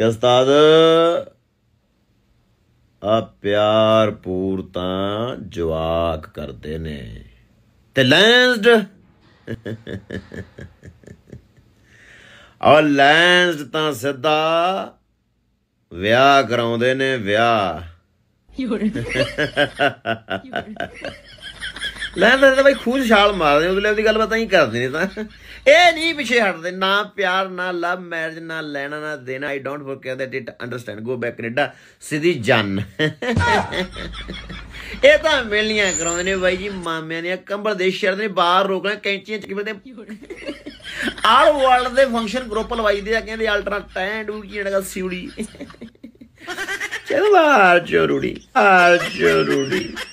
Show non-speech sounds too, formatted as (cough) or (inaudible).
ਕਿ ਉਸਤਾਦ ਆ ਪਿਆਰ ਪੂਰ ਤਾਂ ਜਵਾਕ ਕਰਦੇ ਨੇ ਤੇ ਲੈਂਸਡ ਔਰ ਲੈਂਸਡ ਤਾਂ ਸਿੱਧਾ ਵਿਆਹ ਕਰਾਉਂਦੇ ਨੇ ਵਿਆਹ (laughs) ਲੈ ਲੈ ਤਾਂ ਬਾਈ ਖੂਜ ਛਾਲ ਮਾਰਦੇ ਉਹਦੇ ਲਈ ਉਹਦੀ ਗੱਲ ਬਾਤਾਂ ਹੀ ਕਰਦੇ ਨੇ ਤਾਂ ਇਹ ਨਹੀਂ ਪਿੱਛੇ ਹਟਦੇ ਨਾ ਪਿਆਰ ਨਾ ਲਵ ਮੈਰਿਜ ਨਾ ਲੈਣਾ ਨਾ ਦੇਣਾ I don't forget that it understand go back Canada ਸਿੱਧੀ ਜਨ ਇਹ ਤਾਂ ਮਿਲਣੀਆਂ ਕਰਾਉਂਦੇ ਨੇ ਬਾਈ ਜੀ ਮਾਮਿਆਂ ਦੇ ਕੰਬਲ ਦੇ ਸ਼ਰਦ ਨੇ ਬਾਹਰ ਰੋਕ ਲੈ ਕੈਂਚੀਆਂ ਚ ਕਿਵੇਂ ਦੇ ਆਲ ਵਰਲਡ ਦੇ ਫੰਕਸ਼ਨ ਗਰੁੱਪ ਲਵਾਈਦੇ ਆ ਕਹਿੰਦੇ ਅਲਟਰਾ ਟੈਂਡੂ ਕੀ ਜਿਹੜਾ ਸਿਉੜੀ ਚਲ ਬਾਹਰ ਚੋਰੂੜੀ ਆ ਚੋਰੂੜੀ